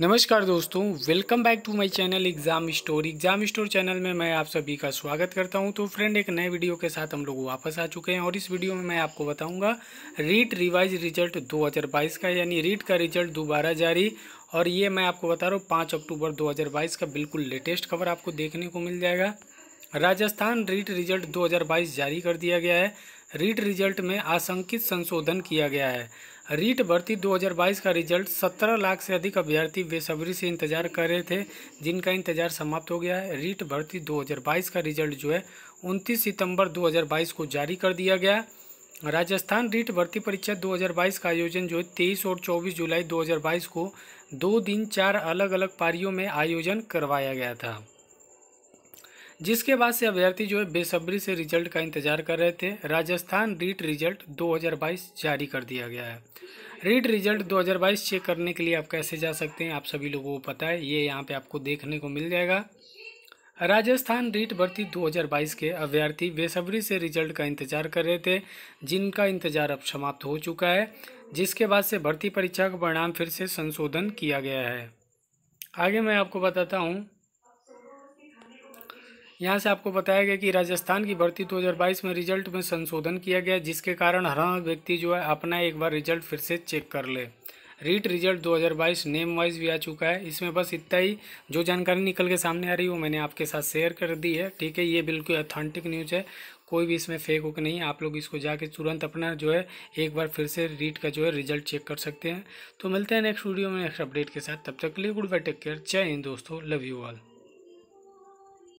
नमस्कार दोस्तों welcome back to my channel exam store exam store channel में मैं आप सभी का स्वागत करता हूं तो फ्रेंड एक नए वीडियो के साथ हम लोग वापस आ चुके हैं और इस वीडियो में मैं आपको बताऊंगा रीट रिवाइज रिजल्ट 2022 का यानी रीट का रिजल्ट दोबारा जारी और ये मैं आपको बता रहा हूँ पाँच अक्टूबर दो का बिल्कुल लेटेस्ट खबर आपको देखने को मिल जाएगा राजस्थान रीट रिजल्ट दो जारी कर दिया गया है रीट रिजल्ट में आशंकित संशोधन किया गया है रीट भर्ती 2022 का रिजल्ट 17 लाख से अधिक अभ्यर्थी बेसब्री से इंतजार कर रहे थे जिनका इंतजार समाप्त हो गया है रीट भर्ती 2022 का रिजल्ट जो है 29 सितंबर 2022 को जारी कर दिया गया राजस्थान रीट भर्ती परीक्षा 2022 का आयोजन जो है तेईस और 24 जुलाई 2022 को दो दिन चार अलग अलग पारियों में आयोजन करवाया गया था जिसके बाद से अभ्यर्थी जो है बेसब्री से रिजल्ट का इंतजार कर रहे थे राजस्थान रीट रिजल्ट 2022 जारी कर दिया गया है रीट रिजल्ट 2022 चेक करने के लिए आप कैसे जा सकते हैं आप सभी लोगों को पता है ये यहाँ पे आपको देखने को मिल जाएगा राजस्थान रीट भर्ती 2022 के अभ्यर्थी बेसब्री से रिजल्ट का इंतजार कर रहे थे जिनका इंतजार अब समाप्त हो चुका है जिसके बाद से भर्ती परीक्षा का परिणाम फिर से संशोधन किया गया है आगे मैं आपको बताता हूँ यहाँ से आपको बताया गया कि राजस्थान की भर्ती 2022 में रिजल्ट में संशोधन किया गया जिसके कारण हर व्यक्ति जो है अपना एक बार रिजल्ट फिर से चेक कर ले रीट रिजल्ट 2022 नेम वाइज भी आ चुका है इसमें बस इतना ही जो जानकारी निकल के सामने आ रही है वो मैंने आपके साथ शेयर कर दी है ठीक है ये बिल्कुल अथेंटिक न्यूज़ है कोई भी इसमें फेक वोक नहीं है आप लोग इसको जाके तुरंत अपना जो है एक बार फिर से रीट का जो है रिजल्ट चेक कर सकते हैं तो मिलते हैं नेक्स्ट वीडियो में नेक्स्ट अपडेट के साथ तब तक के लिए गुड बाय टेक केयर जय हिंद दोस्तों लव यू ऑल